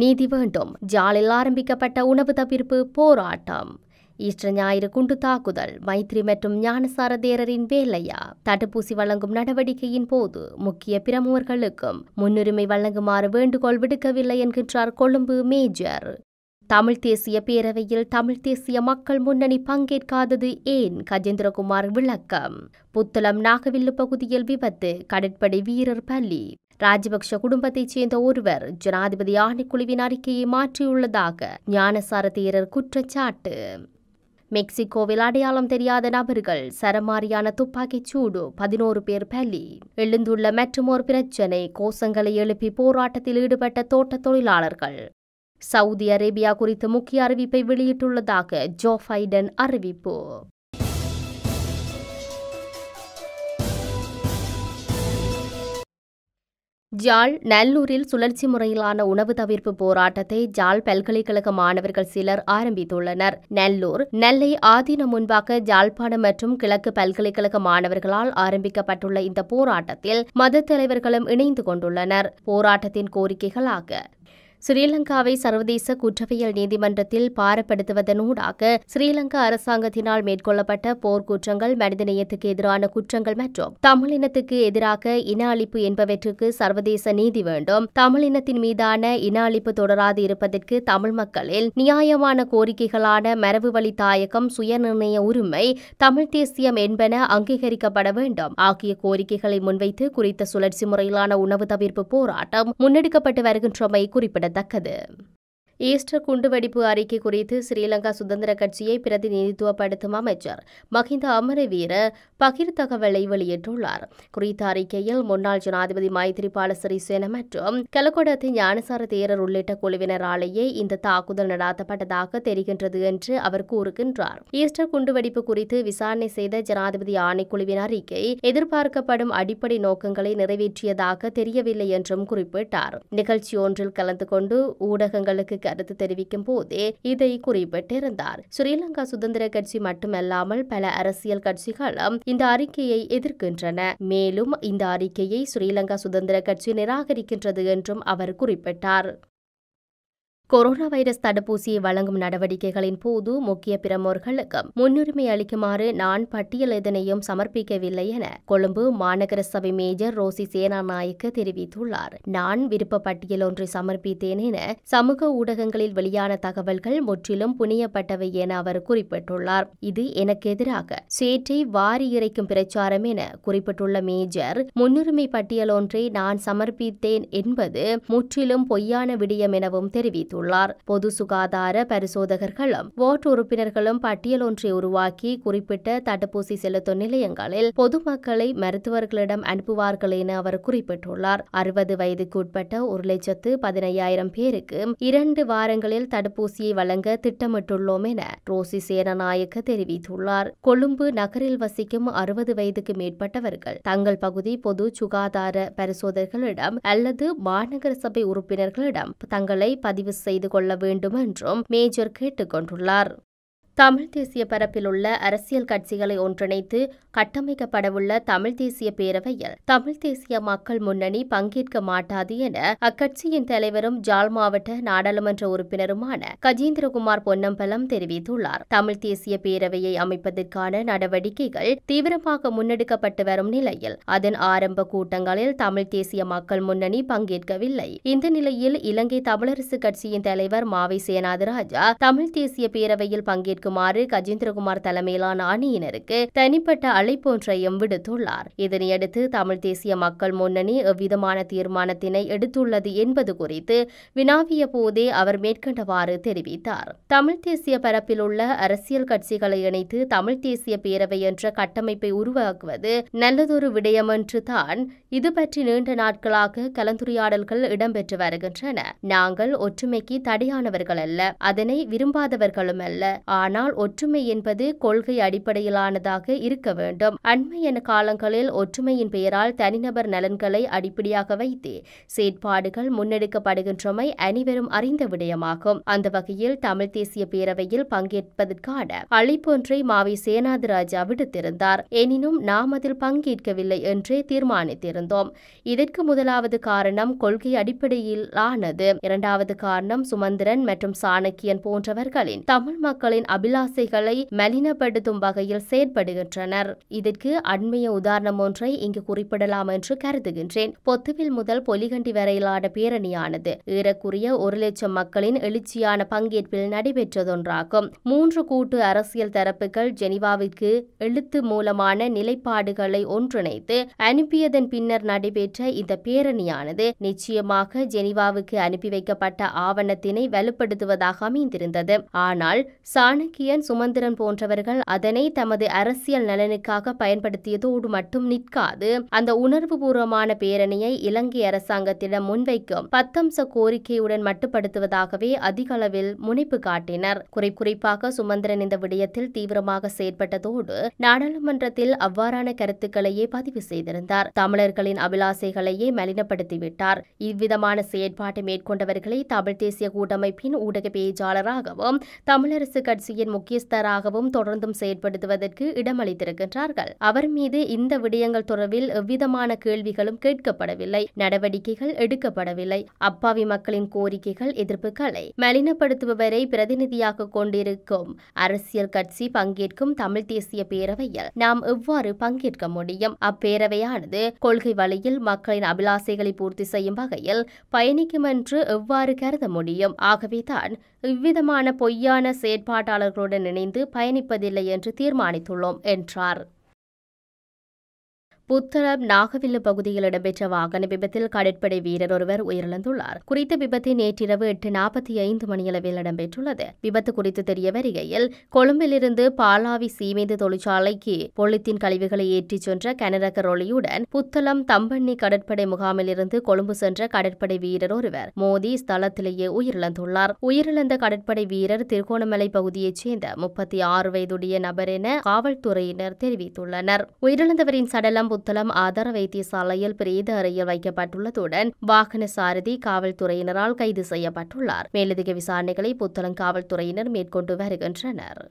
நீதி வேண்டும் ஜாலில் ஆரம்பிக்கப்பட்ட உணவு தவிர்ப்பு போராட்டம் ஈஸ்டர் ஞாயிறு குண்டு தாக்குதல் மைத்ரி மற்றும் ஞானசார தேரரின் வேலையா தடுப்பூசி வழங்கும் நடவடிக்கையின் போது முக்கிய பிரமுகர்களுக்கும் முன்னுரிமை வழங்குமாறு வேண்டுகோள் விடுக்கவில்லை என்கின்றார் கொழும்பு மேஜர் தமிழ் தேசிய பேரவையில் தமிழ் தேசிய மக்கள் முன்னணி பங்கேற்காதது ஏன் கஜேந்திரகுமார் விளக்கம் புத்தளம் நாகவில்லு பகுதியில் விபத்து கடற்படை வீரர் பள்ளி ராஜபக்ஷ குடும்பத்தைச் சேர்ந்த ஒருவர் ஜனாதிபதி ஆணைக்குழுவின் அறிக்கையை மாற்றியுள்ளதாக ஞானசார தீரர் குற்றச்சாட்டு மெக்சிகோவில் அடையாளம் தெரியாத நபர்கள் சரமாரியான துப்பாக்கிச் சூடு பதினோரு பேர் பலி எழுந்துள்ள மற்றும் பிரச்சினை கோஷங்களை எழுப்பி போராட்டத்தில் ஈடுபட்ட தோட்ட தொழிலாளர்கள் சவுதி அரேபியா குறித்து முக்கிய அறிவிப்பை வெளியிட்டுள்ளதாக ஜோ ஃபைடன் அறிவிப்பு ஜாழ் நல்லூரில் சுழற்சி முறையிலான உணவு தவிர்ப்பு போராட்டத்தை ஜாழ் பல்கலைக்கழக மாணவர்கள் சிலர் ஆரம்பித்துள்ளனர் நல்லூர் நெல்லை ஆதீன முன்பாக ஜாழ்ப்பாணம் மற்றும் கிழக்கு பல்கலைக்கழக மாணவர்களால் ஆரம்பிக்கப்பட்டுள்ள இந்த போராட்டத்தில் மத தலைவர்களும் இணைந்து கொண்டுள்ளனர் போராட்டத்தின் கோரிக்கைகளாக ஸ்ரீலங்காவை சர்வதேச குற்றவியல் நீதிமன்றத்தில் பாரப்படுத்துவதனூடாக ஸ்ரீலங்கா அரசாங்கத்தினால் மேற்கொள்ளப்பட்ட போர்க்குற்றங்கள் மனிதநேயத்துக்கு எதிரான குற்றங்கள் மற்றும் தமிழினத்துக்கு எதிராக இன அழிப்பு என்பவற்றுக்கு சர்வதேச நீதி வேண்டும் தமிழினத்தின் மீதான இன அழிப்பு தொடராது இருப்பதற்கு தமிழ் மக்களில் நியாயமான கோரிக்கைகளான மரபு வழி தாயகம் சுயநிர்ணய உரிமை தமிழ் தேசியம் என்பன அங்கீகரிக்கப்பட வேண்டும் ஆகிய கோரிக்கைகளை முன்வைத்து குறித்த சுழற்சி முறையிலான உணவு தவிர்ப்பு போராட்டம் முன்னெடுக்கப்பட்டு வருகின்றமை குறிப்பிட்டது දැක්කද ஈஸ்டர் குண்டுவெடிப்பு அறிக்கை குறித்து ஸ்ரீலங்கா சுதந்திர கட்சியை பிரதிநிதித்துவப்படுத்தும் அமைச்சர் மஹிந்த அமரவீர பகிர் தகவலை வெளியிட்டுள்ளார் குறித்த அறிக்கையில் முன்னாள் ஜனாதிபதி மைத்திரிபால சிறிசேன மற்றும் கலக்கொடத்து ஞானசார தேரர் உள்ளிட்ட குழுவினராலேயே இந்த தாக்குதல் நடாத்தப்பட்டதாக தெரிகின்றது என்று அவர் கூறுகின்றார் ஈஸ்டர் குண்டுவெடிப்பு குறித்து விசாரணை செய்த ஜனாதிபதி ஆணைக்குழுவின் அறிக்கை எதிர்பார்க்கப்படும் அடிப்படை நோக்கங்களை நிறைவேற்றியதாக தெரியவில்லை என்றும் குறிப்பிட்டார் நிகழ்ச்சி ஒன்றில் கலந்து கொண்டு ஊடகங்களுக்கு கருத்து தெரிவிக்கும் போதே இதை குறிப்பிட்டிருந்தார் ஸ்ரீலங்கா சுதந்திர கட்சி மட்டுமல்லாமல் பல அரசியல் கட்சிகளும் இந்த அறிக்கையை எதிர்க்கின்றன மேலும் இந்த அறிக்கையை ஸ்ரீலங்கா சுதந்திர கட்சி நிராகரிக்கின்றது என்றும் அவர் குறிப்பிட்டார் கொரோனா வைரஸ் தடுப்பூசியை வழங்கும் நடவடிக்கைகளின் போது முக்கிய பிரமோர்களுக்கு முன்னுரிமை அளிக்குமாறு நான் பட்டியல் எதனையும் சமர்ப்பிக்கவில்லை என கொழும்பு மாநகர சபை மேஜர் ரோசி சேனாநாயக்க தெரிவித்துள்ளார் நான் விருப்ப பட்டியல் ஒன்றை சமர்ப்பித்தேன் என சமூக ஊடகங்களில் வெளியான தகவல்கள் முற்றிலும் புனியப்பட்டவை என அவர் குறிப்பிட்டுள்ளார் இது எனக்கு எதிராக சேற்றை வாரி இறைக்கும் பிரச்சாரம் என குறிப்பிட்டுள்ள மேஜர் முன்னுரிமை பட்டியல் ஒன்றை நான் சமர்ப்பித்தேன் என்பது முற்றிலும் பொய்யான விடயம் எனவும் தெரிவித்துள்ளார் தெரிவித்துள்ளார் பொது சுகாதார பரிசோதகர்களும் வார்டு உறுப்பினர்களும் பட்டியல் ஒன்றை உருவாக்கி குறிப்பிட்ட தடுப்பூசி செலுத்தும் நிலையங்களில் பொதுமக்களை மருத்துவர்களிடம் அனுப்புவார்கள் என அவர் குறிப்பிட்டுள்ளார் அறுபது வயதுக்கு உட்பட்ட ஒரு லட்சத்து பதினையாயிரம் பேருக்கு இரண்டு வாரங்களில் தடுப்பூசியை வழங்க திட்டமிட்டுள்ளோம் என ரோசி சேனநாயக்க தெரிவித்துள்ளார் கொழும்பு நகரில் வசிக்கும் அறுபது வயதுக்கு மேற்பட்டவர்கள் தங்கள் பகுதி பொது சுகாதார பரிசோதகர்களிடம் அல்லது மாநகர சபை உறுப்பினர்களிடம் தங்களை பதிவு செய்ய செய்து கொள்ள வேண்டும் என்றும் மேஜர் கேட்டுக் கொண்டுள்ளார் தமிழ் தேசிய பரப்பில் உள்ள அரசியல் கட்சிகளை ஒன்றிணைத்து கட்டமைக்கப்படவுள்ள தமிழ் தேசிய பேரவையில் தமிழ் தேசிய மக்கள் முன்னணி பங்கேற்க மாட்டாது என அக்கட்சியின் தலைவரும் ஜால் மாவட்ட நாடாளுமன்ற உறுப்பினருமான கஜேந்திரகுமார் பொன்னம்பலம் தெரிவித்துள்ளார் தமிழ் தேசிய பேரவையை அமைப்பதற்கான நடவடிக்கைகள் தீவிரமாக முன்னெடுக்கப்பட்டு வரும் நிலையில் அதன் ஆரம்ப கூட்டங்களில் தமிழ் தேசிய மக்கள் முன்னணி பங்கேற்கவில்லை இந்த நிலையில் இலங்கை தமிழரசு கட்சியின் தலைவர் மாவை சேனாதிராஜா தமிழ் தேசிய பேரவையில் பங்கேற்க மீட்குமாறு கஜேந்திரகுமார் தலைமையிலான அணியினருக்கு தனிப்பட்ட அழைப்பொன்றையும் விடுத்துள்ளார் இதனையடுத்து தமிழ் தேசிய மக்கள் முன்னணி எவ்விதமான தீர்மானத்தினை எடுத்துள்ளது என்பது குறித்து வினாவிய போதே அவர் மேற்கண்டவாறு தெரிவித்தார் தமிழ் தேசிய பரப்பில் உள்ள அரசியல் கட்சிகளை இணைத்து தமிழ் தேசிய பேரவை என்ற கட்டமைப்பை உருவாக்குவது நல்லதொரு விடயம் என்று தான் இது பற்றி நீண்ட நாட்களாக கலந்துரையாடல்கள் இடம்பெற்று வருகின்றன நாங்கள் ஒற்றுமைக்கு தடையானவர்கள் அல்ல அதனை விரும்பாதவர்களும் அல்ல ஆனால் ஆனால் ஒற்றுமை என்பது கொள்கை அடிப்படையிலானதாக இருக்க வேண்டும் என காலங்களில் ஒற்றுமையின் பெயரால் தனிநபர் நலன்களை அடிப்படையாக வைத்து செயற்பாடுகள் முன்னெடுக்கப்படுகின்றமை அனைவரும் அறிந்த விடயமாகும் அந்த வகையில் தமிழ் தேசிய பேரவையில் பங்கேற்பதற்கான அழைப்பொன்றை மாவி சேனாதிராஜா விடுத்திருந்தார் எனினும் நாம் அதில் பங்கேற்கவில்லை என்றே தீர்மானித்திருந்தோம் இதற்கு முதலாவது காரணம் கொள்கை அடிப்படையிலானது இரண்டாவது காரணம் சுமந்திரன் மற்றும் சாணக்கியன் போன்றவர்களின் தமிழ் மக்களின் அபிலாசைகளை மலினப்படுத்தும் வகையில் செயற்படுகின்றனர் இதற்கு அண்மைய உதாரணம் ஒன்றை இங்கு குறிப்பிடலாம் என்று கருதுகின்றேன் பொத்துவில் முதல் பொலிகண்டி வரையிலான பேரணியானது ஏறக்குறைய ஒரு லட்சம் மக்களின் எழுச்சியான பங்கேற்பில் நடைபெற்றதொன்றாகும் மூன்று கூட்டு அரசியல் தரப்புகள் ஜெனிவாவிற்கு எழுத்து மூலமான நிலைப்பாடுகளை ஒன்றிணைத்து அனுப்பியதன் பின்னர் நடைபெற்ற இந்த பேரணியானது நிச்சயமாக ஜெனிவாவுக்கு அனுப்பி வைக்கப்பட்ட ஆவணத்தினை வலுப்படுத்துவதாக அமைந்திருந்தது ஆனால் சாணக்கிய சாளுக்கியன் சுமந்திரன் போன்றவர்கள் அதனை தமது அரசியல் நலனுக்காக பயன்படுத்தியதோடு மட்டும் நிற்காது அந்த உணர்வு பூர்வமான பேரணியை இலங்கை அரசாங்கத்திடம் முன்வைக்கும் பத்தம்ச கோரிக்கையுடன் மட்டுப்படுத்துவதாகவே அதிக அளவில் முனைப்பு காட்டினர் குறை குறிப்பாக சுமந்திரன் இந்த விடயத்தில் தீவிரமாக செயற்பட்டதோடு நாடாளுமன்றத்தில் அவ்வாறான கருத்துக்களையே பதிவு செய்திருந்தார் தமிழர்களின் அபிலாசைகளையே மலினப்படுத்திவிட்டார் இவ்விதமான செயற்பாட்டை மேற்கொண்டவர்களை தமிழ் தேசிய கூட்டமைப்பின் ஊடக பேச்சாளராகவும் தமிழரசு கட்சியின் கட்சியின் முக்கியஸ்தராகவும் தொடர்ந்தும் செயற்படுத்துவதற்கு இடமளித்திருக்கின்றார்கள் அவர் மீது இந்த விடயங்கள் தொடர்பில் எவ்விதமான கேள்விகளும் கேட்கப்படவில்லை நடவடிக்கைகள் எடுக்கப்படவில்லை அப்பாவி மக்களின் கோரிக்கைகள் எதிர்ப்புகளை மலினப்படுத்துபவரை பிரதிநிதியாக கொண்டிருக்கும் அரசியல் கட்சி பங்கேற்கும் தமிழ் தேசிய பேரவையில் நாம் எவ்வாறு பங்கேற்க முடியும் அப்பேரவையானது கொள்கை வழியில் மக்களின் அபிலாசைகளை பூர்த்தி செய்யும் வகையில் பயணிக்கும் என்று எவ்வாறு கருத முடியும் ஆகவேதான் இவ்விதமான பொய்யான செயற்பாட்டாளர் அவர்களோடு இணைந்து பயணிப்பதில்லை என்று தீர்மானித்துள்ளோம் என்றார் புத்தளம் நாகவில்லு பகுதியில் இடம்பெற்ற வாகன விபத்தில் கடற்படை வீரர் ஒருவர் உயிரிழந்துள்ளார் குறித்த விபத்து நேற்றிரவு எட்டு நாற்பத்தி ஐந்து மணியளவில் இடம்பெற்றுள்ளது விபத்து குறித்து தெரிய வருகையில் கொழும்பிலிருந்து பாலாவி சீமேந்து தொழிற்சாலைக்கு பொலித்தீன் கழிவுகளை ஏற்றிச் சென்ற கனரக ரொலியுடன் புத்தளம் தம்பண்ணி கடற்படை முகாமிலிருந்து கொழும்பு சென்ற கடற்படை வீரர் ஒருவர் மோதி ஸ்தலத்திலேயே உயிரிழந்துள்ளார் உயிரிழந்த கடற்படை வீரர் திருகோணமலை பகுதியைச் சேர்ந்த முப்பத்தி ஆறு வயதுடைய நபர் என காவல்துறையினர் தெரிவித்துள்ளனர் உயிரிழந்தவரின் சடலம் புத்தளம் ஆதார வைத்தியசாலையில் பிரேத அறையில் வைக்கப்பட்டுள்ளதுடன் வாகன சாரதி காவல்துறையினரால் கைது செய்யப்பட்டுள்ளார் மேலதிக விசாரணைகளை புத்தளம் காவல்துறையினர் மேற்கொண்டு வருகின்றனர்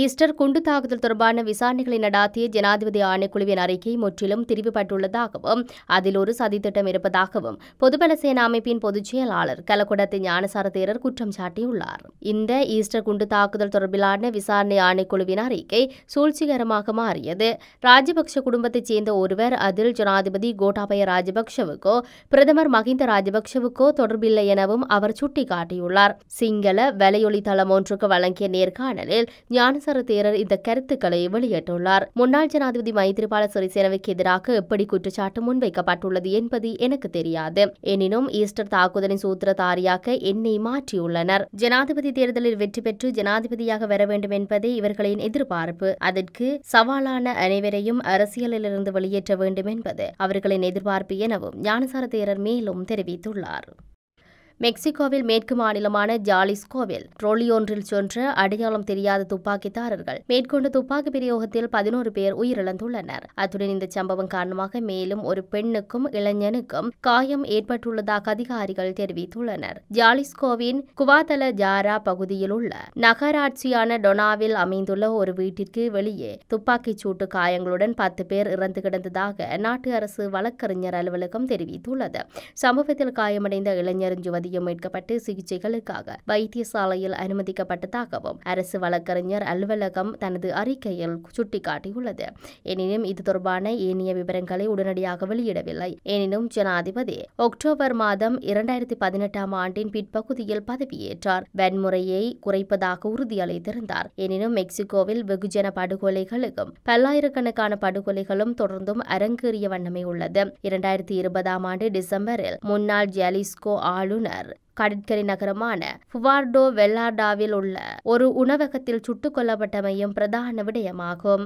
ஈஸ்டர் குண்டு தாக்குதல் தொடர்பான விசாரணைகளை நடாத்திய ஜனாதிபதி ஆணைக்குழுவின் அறிக்கை முற்றிலும் திரிவுபட்டுள்ளதாகவும் அதில் ஒரு சதித்திட்டம் இருப்பதாகவும் பொதுபல சேனா அமைப்பின் பொதுச் செயலாளர் கலக்குடத்தை ஞானசார தேரர் குற்றம் சாட்டியுள்ளார் இந்த ஈஸ்டர் குண்டு தாக்குதல் தொடர்பிலான விசாரணை ஆணைக்குழுவின் அறிக்கை சூழ்ச்சிகரமாக மாறியது ராஜபக்ஷ குடும்பத்தைச் சேர்ந்த ஒருவர் அதில் ஜனாதிபதி கோட்டாபய ராஜபக்ஷவுக்கோ பிரதமர் மஹிந்த ராஜபக்ஷவுக்கோ தொடர்பில்லை எனவும் அவர் சுட்டிக்காட்டியுள்ளார் சிங்கள வலையொலி தளம் ஒன்றுக்கு வழங்கிய நேர்காணலில் ஞான டான்சர தேரர் இந்த கருத்துக்களை வெளியிட்டுள்ளார் முன்னாள் ஜனாதிபதி மைத்திரிபால சிறிசேனவுக்கு எதிராக எப்படி குற்றச்சாட்டு முன்வைக்கப்பட்டுள்ளது என்பது எனக்கு தெரியாது எனினும் ஈஸ்டர் தாக்குதலின் சூத்திரதாரியாக என்னை மாற்றியுள்ளனர் ஜனாதிபதி தேர்தலில் வெற்றி பெற்று ஜனாதிபதியாக வர வேண்டும் என்பதே இவர்களின் எதிர்பார்ப்பு அதற்கு சவாலான அனைவரையும் அரசியலிலிருந்து வெளியேற்ற வேண்டும் என்பது அவர்களின் எதிர்பார்ப்பு எனவும் ஞானசார தேரர் மேலும் தெரிவித்துள்ளார் மெக்சிகோவில் மேற்கு மாநிலமான ஜாலிஸ்கோவில் ட்ரோலியொன்றில் சென்ற அடையாளம் தெரியாத துப்பாக்கிதாரர்கள் மேற்கொண்ட துப்பாக்கி பிரயோகத்தில் பதினோரு பேர் உயிரிழந்துள்ளனர் அத்துடன் இந்த சம்பவம் காரணமாக மேலும் ஒரு பெண்ணுக்கும் இளைஞனுக்கும் காயம் ஏற்பட்டுள்ளதாக அதிகாரிகள் தெரிவித்துள்ளனர் ஜாலிஸ்கோவின் குவாதல ஜாரா பகுதியில் உள்ள நகராட்சியான டொனாவில் அமைந்துள்ள ஒரு வீட்டிற்கு வெளியே துப்பாக்கிச் சூட்டு காயங்களுடன் பத்து பேர் இறந்து கிடந்ததாக நாட்டு அரசு வழக்கறிஞர் அலுவலகம் தெரிவித்துள்ளது சம்பவத்தில் காயமடைந்த இளைஞர் யுவதி முன்கூட்டியே மீட்கப்பட்டு சிகிச்சைகளுக்காக வைத்தியசாலையில் அனுமதிக்கப்பட்டதாகவும் அரசு வழக்கறிஞர் அலுவலகம் தனது அறிக்கையில் சுட்டிக்காட்டியுள்ளது எனினும் இது தொடர்பான ஏனைய விவரங்களை உடனடியாக வெளியிடவில்லை எனினும் ஜனாதிபதி அக்டோபர் மாதம் இரண்டாயிரத்தி பதினெட்டாம் ஆண்டின் பிற்பகுதியில் பதவியேற்றார் வன்முறையை குறைப்பதாக உறுதியளித்திருந்தார் எனினும் மெக்சிகோவில் வெகுஜன படுகொலைகளுக்கும் பல்லாயிரக்கணக்கான படுகொலைகளும் தொடர்ந்தும் அரங்கேறிய வண்ணமே உள்ளது இரண்டாயிரத்தி இருபதாம் ஆண்டு டிசம்பரில் முன்னாள் ஜாலிஸ்கோ ஆளுநர் பின்னர் கடற்கரை நகரமான ஃபுவார்டோ வெல்லாடாவில் உள்ள ஒரு உணவகத்தில் சுட்டுக் கொல்லப்பட்டமையும் பிரதான விடயமாகும்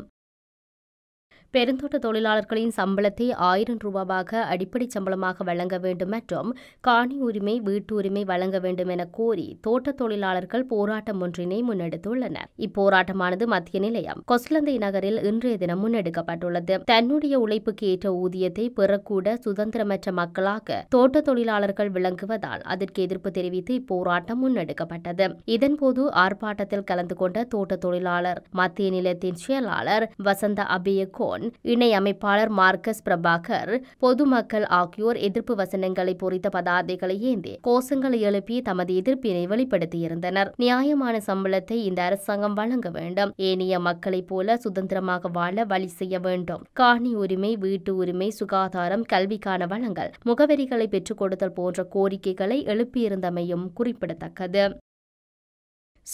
பெருந்தோட்ட தொழிலாளர்களின் சம்பளத்தை ஆயிரம் ரூபாவாக அடிப்படை சம்பளமாக வழங்க வேண்டும் மற்றும் காணி உரிமை வீட்டுரிமை வழங்க வேண்டும் என கோரி தோட்ட தொழிலாளர்கள் போராட்டம் ஒன்றினை முன்னெடுத்துள்ளனர் இப்போராட்டமானது மத்திய நிலையம் கொஸ்லந்தை நகரில் இன்றைய தினம் முன்னெடுக்கப்பட்டுள்ளது தன்னுடைய உழைப்புக்கு ஏற்ற ஊதியத்தை பெறக்கூட சுதந்திரமற்ற மக்களாக தோட்ட தொழிலாளர்கள் விளங்குவதால் அதற்கு எதிர்ப்பு தெரிவித்து இப்போராட்டம் முன்னெடுக்கப்பட்டது இதன்போது ஆர்ப்பாட்டத்தில் கலந்து கொண்ட தோட்ட தொழிலாளர் மத்திய நிலையத்தின் செயலாளர் வசந்த அபியகோன் கட்சியின் இணை அமைப்பாளர் மார்க்கஸ் பிரபாகர் பொதுமக்கள் ஆகியோர் எதிர்ப்பு வசனங்களை பொறித்த பதாதைகளை ஏந்தி கோஷங்களை எழுப்பி தமது எதிர்ப்பினை வெளிப்படுத்தியிருந்தனர் நியாயமான சம்பளத்தை இந்த அரசாங்கம் வழங்க வேண்டும் ஏனைய மக்களைப் போல சுதந்திரமாக வாழ வழி செய்ய வேண்டும் காணி உரிமை வீட்டு உரிமை சுகாதாரம் கல்விக்கான வளங்கள் முகவரிகளை பெற்றுக் கொடுத்தல் போன்ற கோரிக்கைகளை எழுப்பியிருந்தமையும் குறிப்பிடத்தக்கது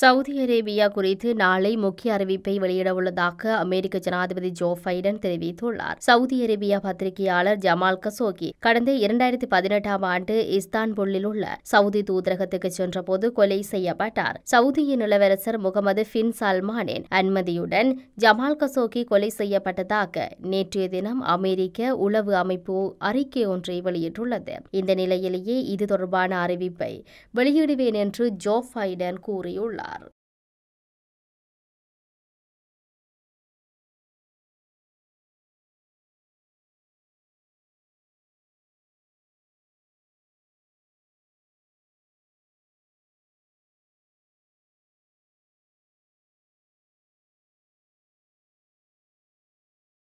சவுதி அரேபியா குறித்து நாளை முக்கிய அறிவிப்பை வெளியிடவுள்ளதாக அமெரிக்க ஜனாதிபதி ஜோ பைடன் தெரிவித்துள்ளார் சவுதி அரேபியா பத்திரிகையாளர் ஜமால் கசோகி கடந்த இரண்டாயிரத்தி பதினெட்டாம் ஆண்டு இஸ்தான்புல்லில் உள்ள சவுதி தூதரகத்துக்கு சென்றபோது கொலை செய்யப்பட்டார் சவுதியின் இளவரசர் முகமது பின் சல்மானின் அனுமதியுடன் ஜமால் கசோகி கொலை செய்யப்பட்டதாக நேற்றைய தினம் அமெரிக்க உளவு அமைப்பு அறிக்கை ஒன்றை வெளியிட்டுள்ளது இந்த நிலையிலேயே இது தொடர்பான அறிவிப்பை வெளியிடுவேன் என்று ஜோ பைடன் கூறியுள்ளார் dollar